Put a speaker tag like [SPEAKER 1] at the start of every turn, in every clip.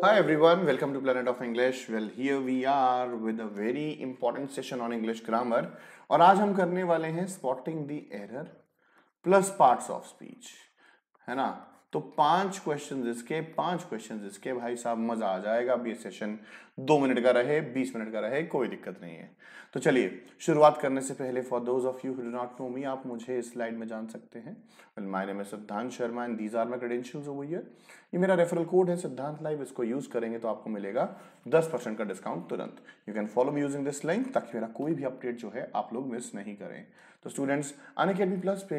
[SPEAKER 1] Hi everyone, welcome to Planet of English. Well, here we are with a very important session on English grammar. और आज हम करने वाले हैं spotting the error plus parts of speech. है ना तो पांच क्वेश्चन इसके पांच क्वेश्चन इसके भाई साहब मजा आ जाएगा अभी सेशन दो मिनट का रहे बीस मिनट का रहे कोई दिक्कत नहीं है तो चलिए शुरुआत करने से पहले for those of you do not know me आप मुझे इस स्लाइड में जान सकते हैं वेल माय नेम है Siddhant Sharma and these are my credentials over here ये मेरा रेफरल कोड है सिद्धांत लाइव इसको यूज करेंगे तो आपको मिलेगा दस परसेंट का डिस्काउंट तुरंत you can follow me using this link ताकि मेरा कोई भी अपडेट जो है आप लोग मिस नहीं करें तो स्टूडेंट्स अन अकेडमी प्लस पे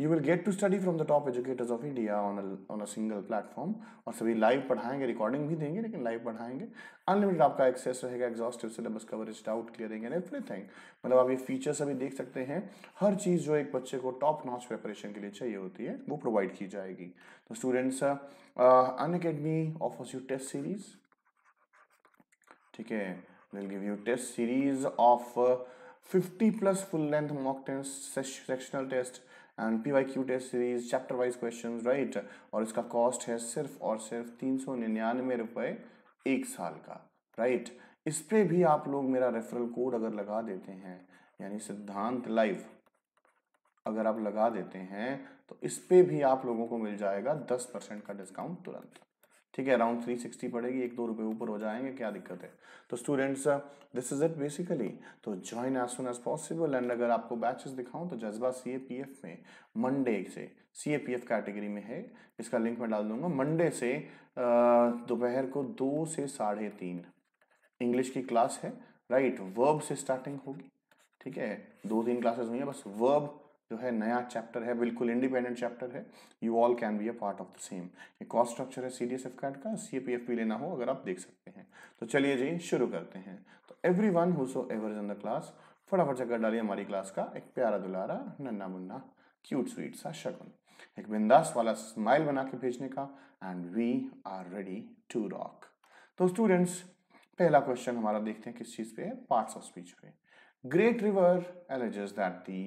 [SPEAKER 1] you will get to study from the top educators of India on a single platform और सभी लाइव पढ़ाएंगे रिकॉर्डिंग भी देंगे लेकिन लाइव पढ़ाएंगे अनलिमिटेड आपका एक्सेस रहेगा exhaustive syllabus coverage doubt clearing and everything मतलब आप ये फीचर्स अभी देख सकते हैं हर चीज़ जो एक बच्चे को टॉप नॉच प्रेपरेशन के लिए चाहिए होती है वो प्रोवाइड की जाएगी तो students Unacademy offers you test series ठीक है will give you test series of 50 plus full length mock test sectional test and P Y Q test series chapter wise question right और इसका कॉस्ट है सिर्फ और सिर्फ तीन सौ निन्यानवे रुपये एक साल का राइट right? इस पर भी आप लोग मेरा रेफरल कोड अगर लगा देते हैं यानी सिद्धांत लाइव अगर आप लगा देते हैं तो इस पर भी आप लोगों को मिल जाएगा दस परसेंट का डिस्काउंट तुरंत ठीक है अराउंड थ्री सिक्सटी पड़ेगी एक दो रुपए ऊपर हो जाएंगे क्या दिक्कत है तो students this is it basically तो join as soon as possible and अगर आपको बैचेस दिखाऊं तो जज्बा सी ए पी एफ में मंडे से C A P F category में है इसका लिंक मैं डाल दूंगा मंडे से uh, दोपहर को दो से साढ़े तीन इंग्लिश की क्लास है राइट वर्ब से स्टार्टिंग होगी ठीक है दो तीन क्लासेस हुई है बस वर्ब जो है नया चैप्टर है बिल्कुल इंडिपेंडेंट चैप्टर है you all can be a part of the same ये कॉस्ट स्ट्रक्चर है सी डी कार्ड का सी पी भी लेना हो अगर आप देख सकते हैं तो चलिए जी शुरू करते हैं तो every one whosoever in the class फटाफट चक्कर कर डालिए हमारी क्लास का एक प्यारा दुलारा नन्ना मुन्ना क्यूट स्वीट सा शगुन एक बिंदास वाला स्माइल बना के भेजने का and we are ready to rock तो स्टूडेंट्स पहला क्वेश्चन हमारा देखते हैं किस चीज पे पार्ट्स ऑफ स्पीच पे great river alleges that the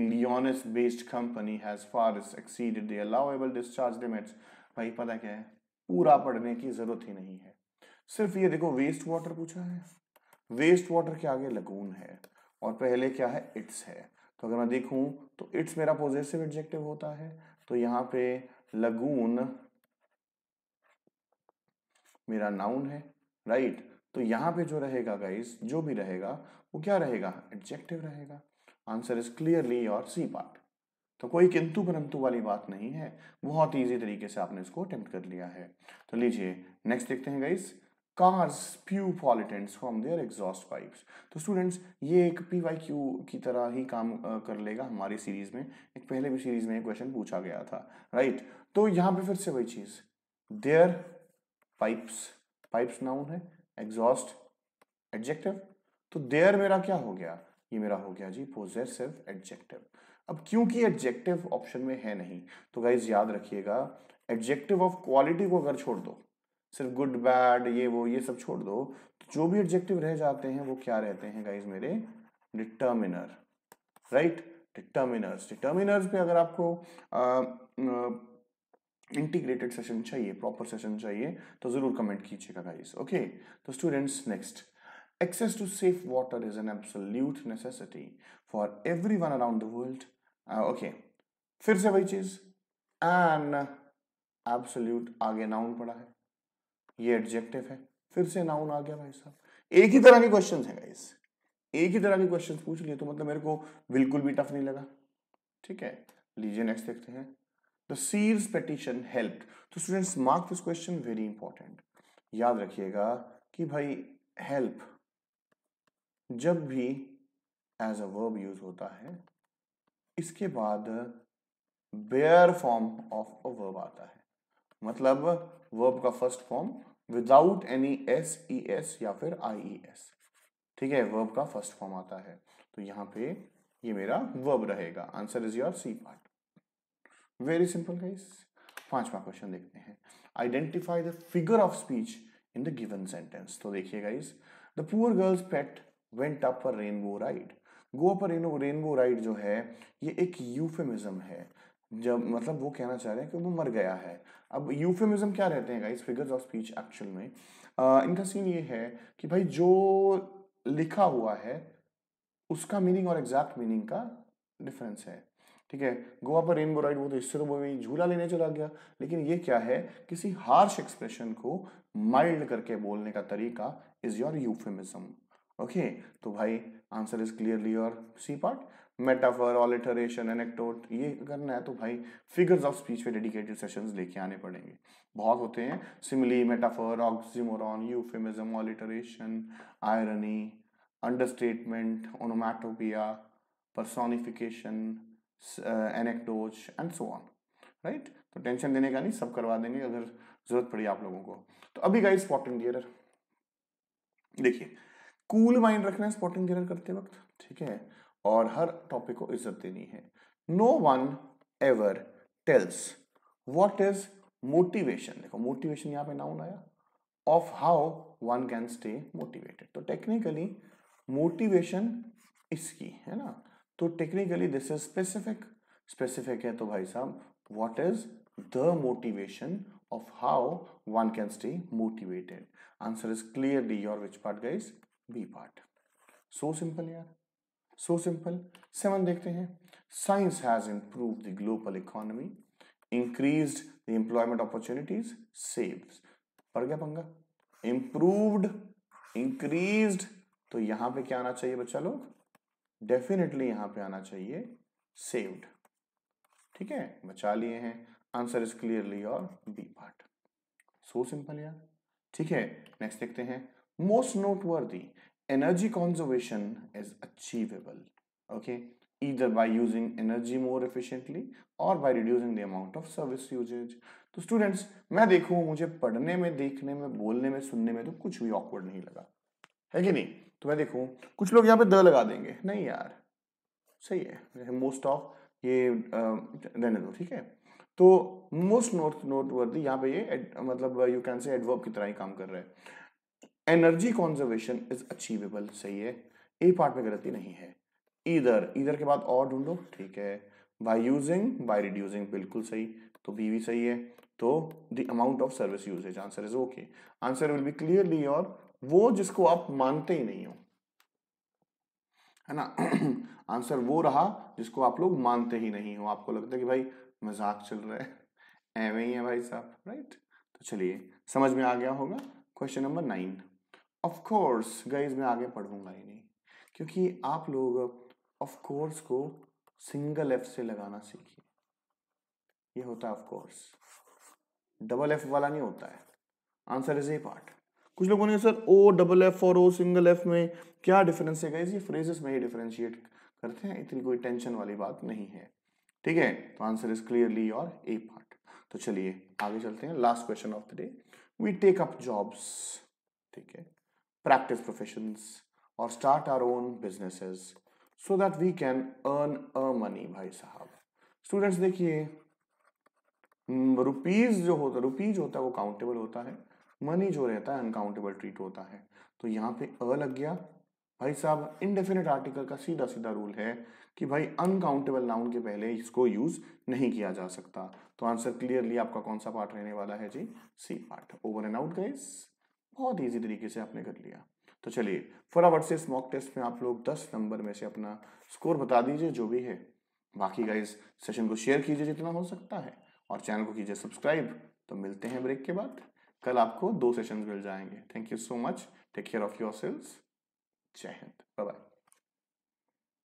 [SPEAKER 1] Leonis based company has far exceeded the allowable discharge limits भाई पता क्या है पूरा पढ़ने की जरूरत ही नहीं है सिर्फ ये देखो वेस्ट वाटर पूछा है वेस्ट वाटर के आगे लगून है और पहले क्या है इट्स है तो अगर मैं देखूं तो इट्स मेरा पॉजिटिव एडजेक्टिव होता है तो यहां पे लगून मेरा नाउन है राइट तो यहां पे जो रहेगा गाइस जो भी रहेगा वो क्या रहेगा एडजेक्टिव रहेगा answer is clearly your C part तो कोई किंतु परंतु वाली बात नहीं है बहुत इजी तरीके से आपने इसको अटेम्प्ट कर लिया है तो लीजिए नेक्स्ट देखते हैं guys cars spew pollutants from their exhaust pipes तो स्टूडेंट्स ये एक पी वाई क्यू की तरह ही काम कर लेगा हमारी सीरीज में एक पहले भी सीरीज में क्वेश्चन पूछा गया था राइट right? तो यहाँ पे फिर से वही चीज देयर पाइप्स पाइप्स नाउन है एग्जॉस्ट एडजेक्टिव तो देयर मेरा क्या हो गया ये मेरा हो गया जी पोजेसिव एडजेक्टिव अब क्योंकि एडजेक्टिव ऑप्शन में है नहीं तो गाइज याद रखिएगा एडजेक्टिव ऑफ क्वालिटी को अगर छोड़ दो सिर्फ गुड बैड ये वो ये सब छोड़ दो तो जो भी एडजेक्टिव रह जाते हैं वो क्या रहते हैं गाइज मेरे डिटर्मिनर राइट डिटर्मिनर्स डिटर्मिनर्स पे अगर आपको इंटीग्रेटेड सेशन चाहिए प्रॉपर सेशन चाहिए तो ज़रूर कमेंट कीजिएगा गाइज ओके तो students next Access to safe water is an absolute necessity for everyone around the world. Uh, okay, फिर से वही चीज एन एब्सोल्यूट आगे नाउन पड़ा है ये एडजेक्टिव है फिर से नाउन आ गया भाई साहब एक ही तरह के क्वेश्चन है guys. एक ही तरह के क्वेश्चन पूछ लिए तो मतलब मेरे को बिल्कुल भी टफ नहीं लगा ठीक है लीजिए नेक्स्ट देखते हैं द सीर्स पेटिशन हेल्प तो students mark this question very important याद रखिएगा कि भाई हेल्प जब भी एज अ वर्ब यूज होता है इसके बाद bare form of a verb आता है मतलब वर्ब का first form without any S E S या फिर आई ई एस ठीक है वर्ब का फर्स्ट फॉर्म आता है तो यहां पे ये मेरा वर्ब रहेगा answer is your C part very simple guys पांचवा क्वेश्चन देखते हैं identify the figure of speech in the given sentence तो देखिए guys the poor girl's pet went up for rainbow ride go पर रेनो रेनबो राइड जो है ये एक यूफेमिज्म है जब मतलब वो कहना चाह रहे हैं कि वो मर गया है अब यूफेमिज्म क्या रहते हैं guys figures of speech actual में आ, इनका सीन ये है कि भाई जो लिखा हुआ है उसका मीनिंग और एग्जैक्ट मीनिंग का डिफरेंस है ठीक है गोवा पर रेनबो राइड वो तो इससे तो वही झूला लेने चला गया लेकिन ये क्या है किसी हार्श एक्सप्रेशन को माइल्ड करके बोलने का तरीका इज योर यूफेमिज्म ओके तो भाई आंसर इज क्लियरली और सी पार्ट मेटाफर ऑलिटरेशन एनेक्टोट ये करना है तो भाई फिगर्स ऑफ स्पीच पे डेडिकेटेड सेशंस लेके आने पड़ेंगे बहुत होते हैं simile metaphor oxymoron euphemism alliteration irony understatement onomatopoeia personification एनेक्टोच एंड सो ऑन राइट तो टेंशन देने का नहीं सब करवा देंगे अगर जरूरत पड़ी आप लोगों को तो अभी गाइस स्पॉट एंड देखिए कूल माइंड रखना है स्पॉटिंग डिनर करते वक्त ठीक है और हर टॉपिक को इज्जत देनी है no one ever tells what is motivation देखो मोटिवेशन यहाँ पे नाउन आया of how one can stay motivated तो टेक्निकली मोटिवेशन इसकी है ना तो technically this is specific specific है तो भाई साहब what is the motivation of how one can stay motivated answer is clearly your which part guys B part so simple यार सो सिंपल सेवन देखते हैं science has improve the global economy increase the employment opportunities save पड़ गया पंगा improved increase तो यहां पे क्या आना चाहिए बच्चा लोग डेफिनेटली यहां पे आना चाहिए सेव्ड ठीक है बचा लिए हैं आंसर इज क्लियरली और बी पार्ट सो सिंपल यार ठीक है नेक्स्ट देखते हैं Most noteworthy, energy conservation is achievable, okay, either by using energy more efficiently or by reducing the amount of service usage. तो स्टूडेंट्स मैं देखूं मुझे पढ़ने में देखने में बोलने में सुनने में तो कुछ भी ऑकवर्ड नहीं लगा है कि नहीं तो मैं देखूं कुछ लोग यहाँ पे द लगा देंगे नहीं यार सही है जैसे मोस्ट ऑफ ये रहने दो ठीक है तो मोस्ट नोट नोट वर्दी यहाँ पे ये मतलब यू कैन से एडवर्ब की तरह ही काम कर रहा है एनर्जी कॉन्जर्वेशन इज अचीवेबल सही है ए पार्ट में गलती नहीं है इधर इधर के बाद और ढूंढो ठीक है बाय यूजिंग बाय रिड्यूसिंग बिल्कुल सही तो बी भी सही है तो the amount of service usage answer is okay answer will be clearly और वो जिसको आप मानते ही नहीं हो है ना आंसर वो रहा जिसको आप लोग मानते ही नहीं हो आपको लगता है कि भाई मजाक चल रहा है एवं ही है भाई साहब राइट तो चलिए समझ में आ गया होगा question number nine of course guys मैं आगे पढ़ूंगा ही नहीं क्योंकि आप लोग ऑफ कोर्स को सिंगल एफ से लगाना सीखिए ये होता है ऑफ कोर्स डबल एफ वाला नहीं होता है आंसर इज ए पार्ट कुछ लोगों ने सर ओ डबल एफ और ओ सिंगल एफ में क्या डिफरेंस है गाइज ये फ्रेजेस में ही डिफरेंशिएट करते हैं इतनी कोई टेंशन वाली बात नहीं है ठीक है तो आंसर इज क्लियरली और ए पार्ट तो चलिए आगे चलते हैं last question of the day we take up jobs ठीक है practice professions or start our own businesses so that we can earn a money भाई साहब students देखिए रुपीज हम्म, जो होता रुपीज होता है वो काउंटेबल होता है मनी जो रहता है अनकाउंटेबल ट्रीट होता है तो यहाँ पे अ लग गया भाई साहब इनडेफिनेट आर्टिकल का सीधा सीधा रूल है कि भाई अनकाउंटेबल नाउन के पहले इसको यूज नहीं किया जा सकता तो आंसर क्लियरली आपका कौन सा पार्ट रहने वाला है जी C part over and out guys बहुत ईजी तरीके से आपने कर लिया तो चलिए फटाफट से इस मॉक टेस्ट में आप लोग दस नंबर में से अपना स्कोर बता दीजिए जो भी है बाकी का इस सेशन को शेयर कीजिए जितना हो सकता है और चैनल को कीजिए सब्सक्राइब तो मिलते हैं ब्रेक के बाद कल आपको दो सेशन मिल जाएंगे thank you so much take care of your selves Jai Hind bye